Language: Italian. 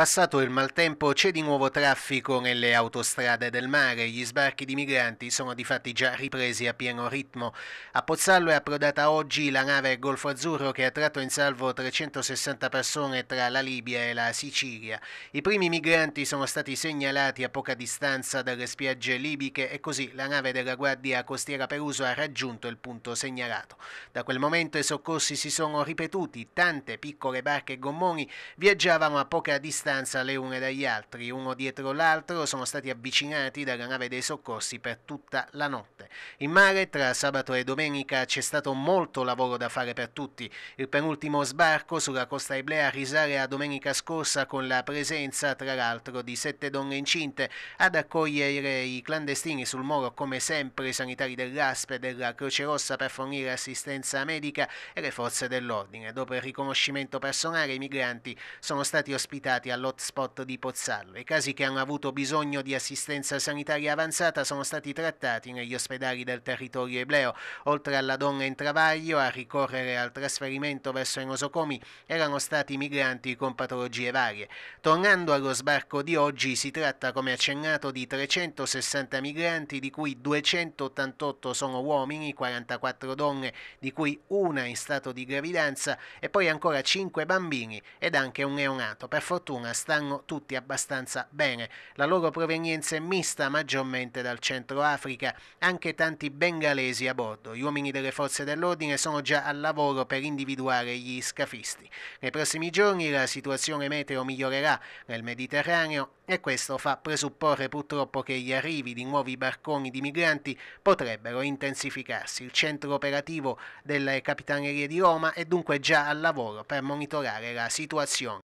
Passato il maltempo c'è di nuovo traffico nelle autostrade del mare, gli sbarchi di migranti sono di fatti già ripresi a pieno ritmo. A Pozzallo è approdata oggi la nave Golfo Azzurro che ha tratto in salvo 360 persone tra la Libia e la Sicilia. I primi migranti sono stati segnalati a poca distanza dalle spiagge libiche e così la nave della Guardia Costiera Peruso ha raggiunto il punto segnalato. Da quel momento i soccorsi si sono ripetuti, tante piccole barche e gommoni viaggiavano a poca distanza distanza le une dagli altri, uno dietro l'altro, sono stati avvicinati dalla nave dei soccorsi per tutta la notte. In mare, tra sabato e domenica, c'è stato molto lavoro da fare per tutti. Il penultimo sbarco sulla costa Iblea risale a domenica scorsa con la presenza, tra l'altro, di sette donne incinte ad accogliere i clandestini sul moro, come sempre, i sanitari dell'ASPE e della Croce Rossa per fornire assistenza medica e le forze dell'ordine. Dopo il riconoscimento personale, i migranti sono stati ospitati alla all'hotspot di Pozzallo. I casi che hanno avuto bisogno di assistenza sanitaria avanzata sono stati trattati negli ospedali del territorio ebleo. Oltre alla donna in travaglio, a ricorrere al trasferimento verso i nosocomi erano stati migranti con patologie varie. Tornando allo sbarco di oggi, si tratta, come accennato, di 360 migranti, di cui 288 sono uomini, 44 donne, di cui una in stato di gravidanza e poi ancora 5 bambini ed anche un neonato. Per fortuna fortuna stanno tutti abbastanza bene. La loro provenienza è mista maggiormente dal Centro Africa, anche tanti bengalesi a bordo. Gli uomini delle forze dell'ordine sono già al lavoro per individuare gli scafisti. Nei prossimi giorni la situazione meteo migliorerà nel Mediterraneo e questo fa presupporre purtroppo che gli arrivi di nuovi barconi di migranti potrebbero intensificarsi. Il centro operativo delle capitanerie di Roma è dunque già al lavoro per monitorare la situazione.